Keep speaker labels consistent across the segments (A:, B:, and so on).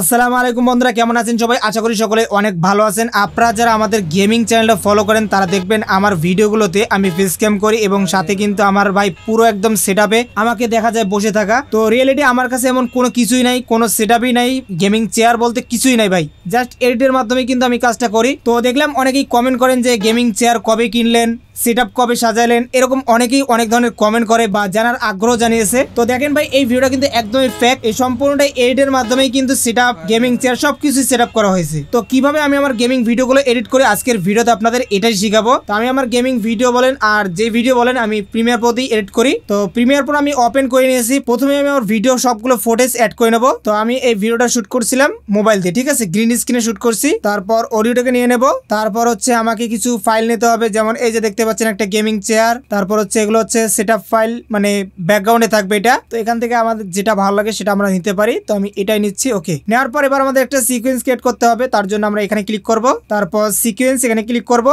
A: আসসালামু আলাইকুম বন্ধুরা কেমন আছেন সবাই আশা করি সকলে অনেক ভালো আছেন আপনারা যারা আমাদের গেমিং চ্যানেলটা ফলো করেন তারা দেখবেন আমার ভিডিওগুলোতে আমি ফেস ক্যাম করি এবং সাথে কিন্তু আমার ভাই পুরো একদম সেট আমাকে দেখা যায় বসে থাকা তো রিয়েলিটি আমার কাছে এমন কোনো কিছুই নাই কোনো সেট নাই গেমিং চেয়ার বলতে কিছুই নাই ভাই জাস্ট এডিটের মাধ্যমে কিন্তু আমি কাজটা করি তো দেখলাম অনেকেই কমেন্ট করেন যে গেমিং চেয়ার কবে কিনলেন সেট আপ কবে সাজালেন এরকম অনেকেই অনেক ধরনের কমেন্ট করে বা জানার আগ্রহ জানিয়েছে তো দেখেন ভাই এই ভিডিওটা কিন্তু একদমই ফ্যাক এই সম্পূর্ণটাই এডিটের মাধ্যমেই কিন্তু সেট আপ গেমিং চেয়ার সব সেট আপ করা হয়েছে তো কিভাবে আমি আমার গেমিং ভিডিওগুলো এডিট করে আজকের ভিডিওতে আপনাদের এটাই শিখাবো তো আমি আমার গেমিং ভিডিও বলেন আর যে ভিডিও বলেন আমি প্রিমিয়ার প্রতেই এডিট করি তো প্রিমিয়ার প্রো আমি ওপেন করে নিয়েছি প্রথমে আমি আমার ভিডিও সবগুলো ফুটেজ অ্যাড করে নেবো তো আমি এই ভিডিওটা শ্যুট করছিলাম মোবাইল দিয়ে ঠিক আছে গ্রিন স্ক্রিনে শ্যুট করছি তারপর অডিওটাকে নিয়ে নেব তারপর হচ্ছে আমাকে কিছু ফাইল নিতে হবে যেমন এই যে দেখতে পাচ্ছেন একটা গেমিং চেয়ার তারপর হচ্ছে এগুলো হচ্ছে সেট ফাইল মানে ব্যাকগ্রাউন্ডে থাকবে এটা তো এখান থেকে আমাদের যেটা ভালো লাগে সেটা আমরা নিতে পারি তো আমি এটাই নিচ্ছি ওকে নেওয়ার পর এবার আমাদের একটা সিকুয়েন্স ক্রিয়েট করতে হবে তার জন্য আমরা এখানে ক্লিক করব তারপর সিকুয়েন্স এখানে ক্লিক করব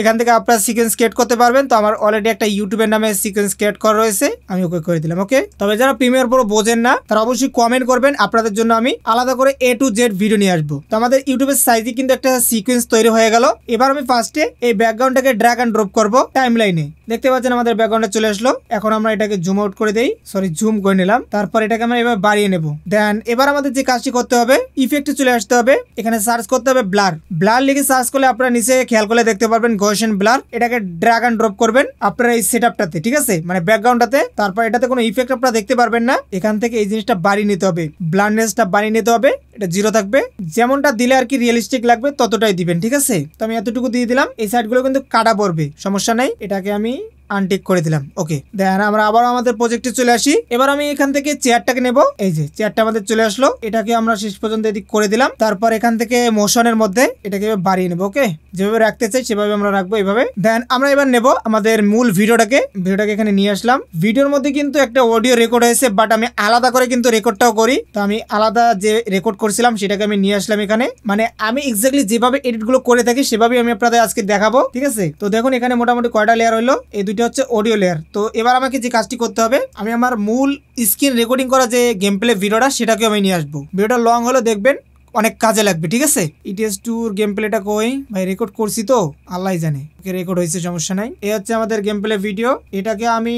A: এখান থেকে আপনারা সিকোয়েন্স ক্রিয়েট করতে পারবেন তো আমার অলরেডি একটা ইউটিউবের নামে সিকোয়েন্স ক্রিয়েট করা রয়েছে আমি ওকে করে দিলাম ওকে তবে যারা প্রিমিয়ার প্রো বোঝেন না তারা অবশ্যই কমেন্ট করবেন আপনাদের জন্য আমি আলাদা করে এ টু জেড ভিডিও নিয়ে আসবো তো আমাদের ইউটিউবের সাইজে কিন্তু একটা সিকোয়েন্স তৈরি হয়ে গেল এবার আমি ফার্স্টে এই ব্যাকগ্রাউন্ডটাকে ড্র্যাগ অ্যান্ড ড্রপ করবো টাইম লাইনে দেখতে পাচ্ছেন আমাদের ব্যাকগ্রাউন্ডে চলে আসলো এখন আমরা এটাকে জুম আউট করে দিই সরি জুম করে নিলাম তারপর এটাকে আমরা এবার বাড়িয়ে নেব দেন এবার আমাদের যে কাজটি করতে হবে ইফেক্টে চলে আসতে হবে এখানে সার্চ করতে হবে ব্লার ব্লার লিখে সার্চ করলে আপনারা নিচে খেয়াল করলে দেখতে পারবেন গয়েশন ব্লার এটাকে ড্র্যাগ অ্যান্ড ড্রপ করবেন আপনার এই সেট ঠিক আছে মানে ব্যাকগ্রাউন্ডটাতে তারপর এটাতে কোনো ইফেক্ট আপনারা দেখতে পারবেন না এখান থেকে এই জিনিসটা বাড়িয়ে নিতে হবে ব্লারনেসটা বাড়িয়ে নিতে হবে এটা জিরো থাকবে যেমনটা দিলে আর কি রিয়েলিস্টিক লাগবে ততটাই দিবেন ঠিক আছে তো আমি এতটুকু দিয়ে দিলাম এই সাইডগুলো কিন্তু কাটা পড়বে সমস্যা নাই এটাকে আমি আনটিক করে দিলাম ওকে দেখেন আমরা আবার আমাদের প্রজেক্টে চলে আসি এবার আমি এখান থেকে চেয়ারটাকে নেব এই যে চেয়ারটা আমাদের চলে আসলো এটাকে আমরা শেষ পর্যন্ত এদিক করে দিলাম তারপর এখান থেকে মোশনের মধ্যে এটাকে বাড়িয়ে নেবো ওকে যেভাবে রাখতে চাই সেভাবে আমরা রাখবো এইভাবে দেন আমরা এবার নেব আমাদের মূল ভিডিওটাকে ভিডিওটাকে এখানে নিয়ে আসলাম ভিডিওর মধ্যে কিন্তু একটা অডিও রেকর্ড হয়েছে বাট আমি আলাদা করে কিন্তু রেকর্ডটাও করি তো আমি আলাদা যে রেকর্ড করছিলাম সেটাকে আমি নিয়ে আসলাম এখানে মানে আমি এক্স্যাক্টলি যেভাবে এডিটগুলো করে থাকি সেভাবেই আমি আপনাদের আজকে দেখাবো ঠিক আছে তো দেখুন এখানে মোটামুটি কয়টা লেয়ার হলো এই এটা হচ্ছে অডিও লেয়ার তো এবার আমাকে যে কাজটি করতে হবে আমি আমার মূল স্ক্রিন রেকর্ডিং করা যে গেম প্লে ভিডিওটা সেটাকে আমি নিয়ে আসবো ভিডিওটা লং হলে দেখবেন অনেক কাজে লাগবে ঠিক আছে ইটিএস টুর গেম প্লেটা কই ভাই রেকর্ড করছি তো আল্লাহ জানে রেকর্ড হয়েছে সমস্যা নাই এ হচ্ছে আমাদের গেম প্লে ভিডিও এটাকে আমি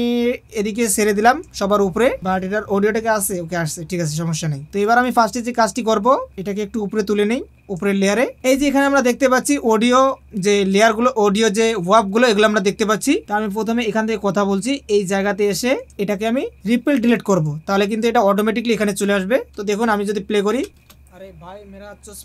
A: এদিকে সেরে দিলাম সবার উপরে বাট এটার অডিওটাকে আছে ওকে আসছে ঠিক আছে সমস্যা নেই তো এবার আমি ফার্স্টে যে কাজটি করব এটাকে একটু উপরে তুলে নেই উপরের লেয়ারে এই যে এখানে আমরা দেখতে পাচ্ছি অডিও যে লেয়ারগুলো অডিও যে গুলো এগুলো আমরা দেখতে পাচ্ছি তা আমি প্রথমে এখান থেকে কথা বলছি এই জায়গাতে এসে এটাকে আমি রিপেল ডিলিট করব তাহলে কিন্তু এটা অটোমেটিকলি এখানে চলে আসবে তো দেখুন আমি যদি প্লে করি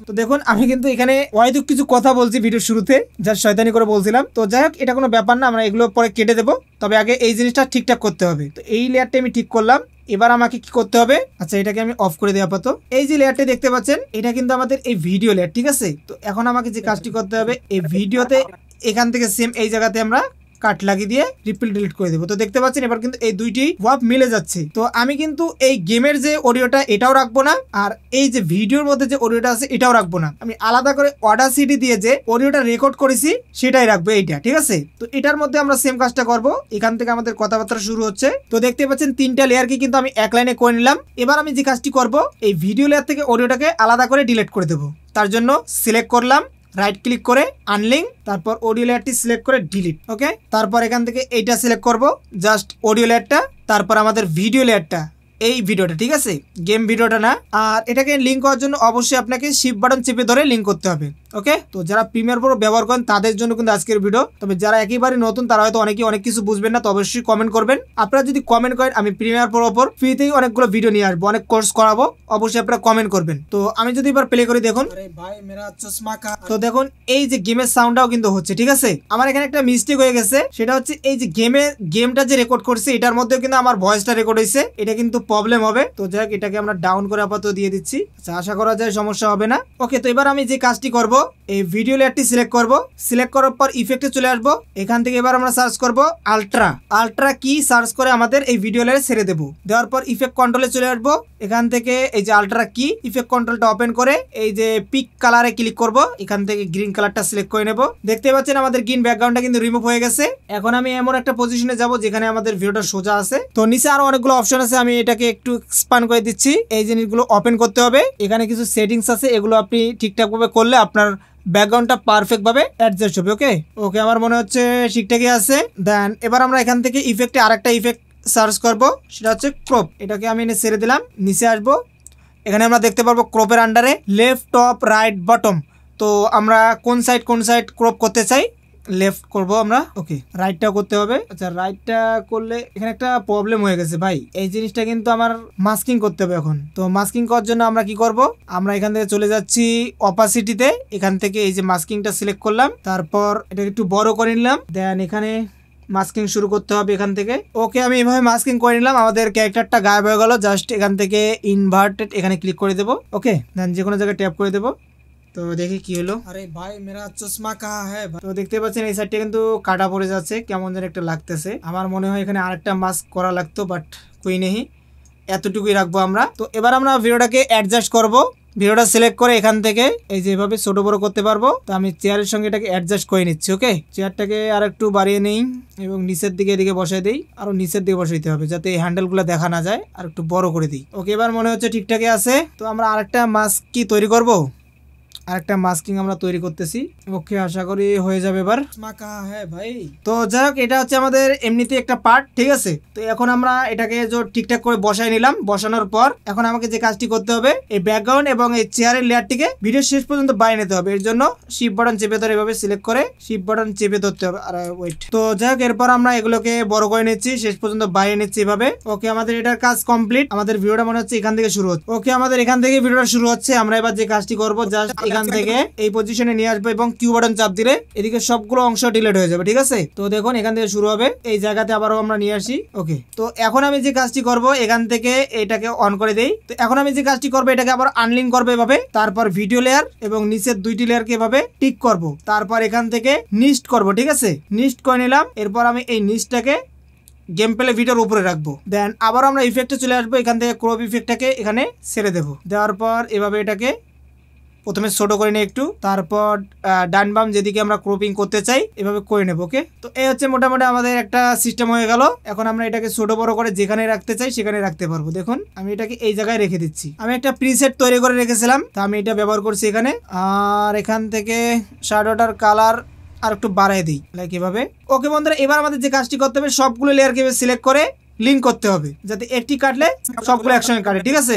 A: তো দেখুন আমি কিন্তু এখানে অহেতুক কিছু কথা বলছি ভিডিওর শুরুতে যা শয়তানি করে বলছিলাম তো যাই হোক এটা কোনো ব্যাপার না আমরা এগুলো পরে কেটে দেবো তবে আগে এই জিনিসটা ঠিকঠাক করতে হবে তো এই লেয়ারটা আমি ঠিক করলাম এবার আমাকে কি করতে হবে আচ্ছা এটাকে আমি অফ করে দেওয়া পাতো এই যে লেয়ারটি দেখতে পাচ্ছেন এটা কিন্তু আমাদের এই ভিডিও লেয়ার ঠিক আছে তো এখন আমাকে যে কাজটি করতে হবে এই ভিডিওতে এখান থেকে সেম এই জায়গাতে আমরা কাট লাগিয়ে দিয়ে রিপিল ডিলিট করে দেবো তো দেখতে পাচ্ছেন এবার কিন্তু এই দুইটি ওয়াপ মিলে যাচ্ছে তো আমি কিন্তু এই গেমের যে অডিওটা এটাও রাখবো না আর এই যে ভিডিওর মধ্যে যে অডিওটা আছে এটাও রাখবো না আমি আলাদা করে অর্ডার সিটি দিয়ে যে অডিওটা রেকর্ড করেছি সেটাই রাখবো এইটা ঠিক আছে তো এটার মধ্যে আমরা সেম কাজটা করব এখান থেকে আমাদের কথাবার্তা শুরু হচ্ছে তো দেখতে পাচ্ছেন তিনটা লেয়ারকে কিন্তু আমি এক লাইনে করে নিলাম এবার আমি যে কাজটি করব এই ভিডিও লেয়ার থেকে অডিওটাকে আলাদা করে ডিলিট করে দেবো তার জন্য সিলেক্ট করলাম রাইট ক্লিক করে আনলিং তারপর অডিও লেয়ারটি সিলেক্ট করে ডিলিট ওকে তারপর এখান থেকে এইটা সিলেক্ট করব জাস্ট অডিও লেয়ারটা তারপর আমাদের ভিডিও লেয়ারটা এই ভিডিওটা ঠিক আছে গেম ভিডিওটা না আর এটাকে লিঙ্ক করার জন্য অবশ্যই আপনাকে শিপ বাটন চেপে ধরে লিঙ্ক করতে হবে ওকে তো যারা প্রিমিয়ার প্রো ব্যবহার করেন তাদের জন্য কিন্তু আজকের ভিডিও তবে যারা একেবারে নতুন তারা হয়তো অনেকে অনেক কিছু বুঝবেন না তো অবশ্যই কমেন্ট করবেন আপনারা যদি কমেন্ট করেন আমি প্রিমিয়ার প্রোর ওপর ফ্রিতেই অনেকগুলো ভিডিও নিয়ে আসবো অনেক কোর্স করাবো অবশ্যই আপনারা কমেন্ট করবেন তো আমি যদি এবার প্লে করি দেখুন তো দেখুন এই যে গেমের সাউন্ডটাও কিন্তু হচ্ছে ঠিক আছে আমার এখানে একটা মিস্টেক হয়ে গেছে সেটা হচ্ছে এই যে গেমে গেমটা যে রেকর্ড করছে এটার মধ্যেও কিন্তু আমার ভয়েসটা রেকর্ড হয়েছে এটা কিন্তু প্রবলেম হবে তো যাই হোক এটাকে আমরা ডাউন করে আপাতত দিয়ে দিচ্ছি আচ্ছা আশা করা যায় সমস্যা হবে না ওকে তো এবার আমি যে কাজটি করব এই ভিডিও লেয়ারটি সিলেক্ট করব সিলেক্ট করার পর ইফেক্টে চলে আসবো এখান থেকে এবার আমরা সার্চ করব আলট্রা আলট্রা কি সার্চ করে আমাদের এই ভিডিও লেয়ারে ছেড়ে দেবো দেওয়ার পর ইফেক্ট কন্ট্রোলে চলে আসবো এখান থেকে এই যে আলট্রা কি ইফেক্ট কন্ট্রোলটা ওপেন করে এই যে পিক কালারে ক্লিক করব এখান থেকে গ্রিন কালারটা সিলেক্ট করে নেব দেখতে পাচ্ছেন আমাদের গ্রিন ব্যাকগ্রাউন্ডটা কিন্তু রিমুভ হয়ে গেছে এখন আমি এমন একটা পজিশনে যাব যেখানে আমাদের ভিডিওটা সোজা আছে তো নিচে আরো অনেকগুলো অপশন আছে আমি এটা এটাকে একটু এক্সপান করে দিচ্ছি এই জিনিসগুলো ওপেন করতে হবে এখানে কিছু সেটিংস আছে এগুলো আপনি ঠিকঠাকভাবে করলে আপনার ব্যাকগ্রাউন্ডটা পারফেক্টভাবে অ্যাডজাস্ট হবে ওকে ওকে আমার মনে হচ্ছে ঠিকঠাকই আছে দেন এবার আমরা এখান থেকে ইফেক্টে আরেকটা ইফেক্ট সার্চ করব সেটা হচ্ছে ক্রপ এটাকে আমি এনে ছেড়ে দিলাম নিচে আসব এখানে আমরা দেখতে পারবো ক্রপের আন্ডারে লেফট টপ রাইট বটম তো আমরা কোন সাইড কোন সাইড ক্রপ করতে চাই লেফট করব আমরা ওকে রাইটটা করতে হবে আচ্ছা রাইটটা করলে এখানে একটা প্রবলেম হয়ে গেছে ভাই এই জিনিসটা কিন্তু আমার মাস্কিং করতে হবে এখন তো মাস্কিং করার জন্য আমরা কি করব আমরা এখান থেকে চলে যাচ্ছি অপাসিটিতে এখান থেকে এই যে মাস্কিংটা সিলেক্ট করলাম তারপর এটা একটু বড় করে নিলাম দেন এখানে মাস্কিং শুরু করতে হবে এখান থেকে ওকে আমি এভাবে মাস্কিং করে নিলাম আমাদের ক্যারেক্টারটা গায়েব হয়ে গেল জাস্ট এখান থেকে ইনভার্টেড এখানে ক্লিক করে দেবো ওকে দেন যে কোনো জায়গায় ট্যাপ করে দেবো তো দেখি কি হলো আরে ভাই মেরা চশমা কাহা হ্যাঁ তো দেখতে পাচ্ছেন এই সাইডটা কিন্তু কাটা পড়ে যাচ্ছে কেমন যেন একটা লাগতেছে আমার মনে হয় এখানে আরেকটা মাস্ক করা লাগতো বাট কই নেহি এতটুকুই রাখবো আমরা তো এবার আমরা ভিডিওটাকে অ্যাডজাস্ট করব ভিডিওটা সিলেক্ট করে এখান থেকে এই যেভাবে ছোট বড় করতে পারবো তো আমি চেয়ারের সঙ্গে এটাকে অ্যাডজাস্ট করে নিচ্ছি ওকে চেয়ারটাকে আর একটু বাড়িয়ে নিই এবং নিচের দিকে এদিকে বসাই দিই আরও নিচের দিকে বসাইতে হবে যাতে এই হ্যান্ডেলগুলো দেখা না যায় আর একটু বড় করে দিই ওকে এবার মনে হচ্ছে ঠিকঠাকই আছে তো আমরা আরেকটা মাস্ক কি তৈরি করবো আরেকটা মাস্কিং আমরা তৈরি করতেছি ওকে আশা করি হয়ে যাবে এবার হ্যাঁ ভাই তো যাই হোক এটা হচ্ছে আমাদের এমনিতে একটা পার্ট ঠিক আছে তো এখন আমরা এটাকে ঠিকঠাক করে বসাই নিলাম বসানোর পর এখন আমাকে যে কাজটি করতে হবে এই ব্যাকগ্রাউন্ড এবং এই চেয়ারের লেয়ারটিকে ভিডিও শেষ পর্যন্ত বাইরে নিতে হবে এর জন্য শিপ বাটন চেপে ধরে এভাবে সিলেক্ট করে শিপ বাটন চেপে ধরতে হবে আর ওয়েট তো যাই হোক এরপর আমরা এগুলোকে বড় করে নিচ্ছি শেষ পর্যন্ত বাইরে নিচ্ছি এভাবে ওকে আমাদের এটার কাজ কমপ্লিট আমাদের ভিডিওটা মনে হচ্ছে এখান থেকে শুরু হচ্ছে ওকে আমাদের এখান থেকে ভিডিওটা শুরু হচ্ছে আমরা এবার যে কাজটি করবো জাস্ট এখান থেকে এই পজিশনে নিয়ে আসবো এবং কিউ বাটন চাপ দিলে এদিকে সবগুলো অংশ ডিলেট হয়ে যাবে ঠিক আছে তো দেখুন এখান থেকে শুরু হবে এই জায়গাতে আবারও আমরা নিয়ে আসি ওকে তো এখন আমি যে কাজটি করব এখান থেকে এটাকে অন করে দেই তো এখন আমি যে কাজটি করবো এটাকে আবার আনলিঙ্ক করবো এভাবে তারপর ভিডিও লেয়ার এবং নিচের দুইটি লেয়ারকে এভাবে টিক করব তারপর এখান থেকে নিস্ট করব ঠিক আছে নিস্ট করে নিলাম এরপর আমি এই নিস্টটাকে গেম প্লে ভিডিওর উপরে রাখবো দেন আবার আমরা ইফেক্টে চলে আসবো এখান থেকে ক্রপ ইফেক্টটাকে এখানে ছেড়ে দেবো দেওয়ার পর এভাবে এটাকে প্রথমে ছোটো করে নিই একটু তারপর ডান বাম যেদিকে আমরা ক্রপিং করতে চাই এভাবে করে নেব ওকে তো এই হচ্ছে মোটামুটি আমাদের একটা সিস্টেম হয়ে গেল এখন আমরা এটাকে ছোটো বড় করে যেখানে রাখতে চাই সেখানে রাখতে পারবো দেখুন আমি এটাকে এই জায়গায় রেখে দিচ্ছি আমি একটা প্রিসেট তৈরি করে রেখেছিলাম তো আমি এটা ব্যবহার করছি এখানে আর এখান থেকে শ্যাডোটার কালার আর একটু বাড়াই দিই লাইক এভাবে ওকে বন্ধুরা এবার আমাদের যে কাজটি করতে হবে সবগুলো লেয়ারকে সিলেক্ট করে লিঙ্ক করতে হবে যাতে একটি কাটলে সবগুলো একসঙ্গে কাটে ঠিক আছে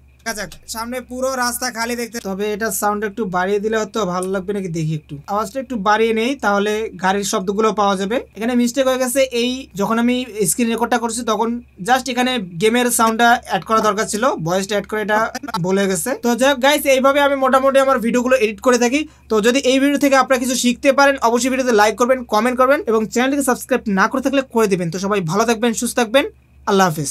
A: যাক আচ্ছা, সামনে পুরো রাস্তা খালি দেখতে তবে এটা সাউন্ড একটু বাড়িয়ে দিলে হয়তো ভালো লাগবে নাকি দেখি একটু আওয়াজটা একটু বাড়িয়ে নেই তাহলে গাড়ির শব্দগুলো পাওয়া যাবে এখানে মিস্টেক হয়ে গেছে এই যখন আমি স্ক্রিন রেকর্ডটা করছি তখন জাস্ট এখানে গেমের সাউন্ডটা অ্যাড করা দরকার ছিল ভয়েসটা অ্যাড করে এটা বলে গেছে তো যাই হোক গাইস এইভাবে আমি মোটামুটি আমার ভিডিওগুলো এডিট করে থাকি তো যদি এই ভিডিও থেকে আপনারা কিছু শিখতে পারেন অবশ্যই ভিডিওতে লাইক করবেন কমেন্ট করবেন এবং চ্যানেলটিকে সাবস্ক্রাইব না করে থাকলে করে দেবেন তো সবাই ভালো থাকবেন সুস্থ থাকবেন আল্লাহ হাফিজ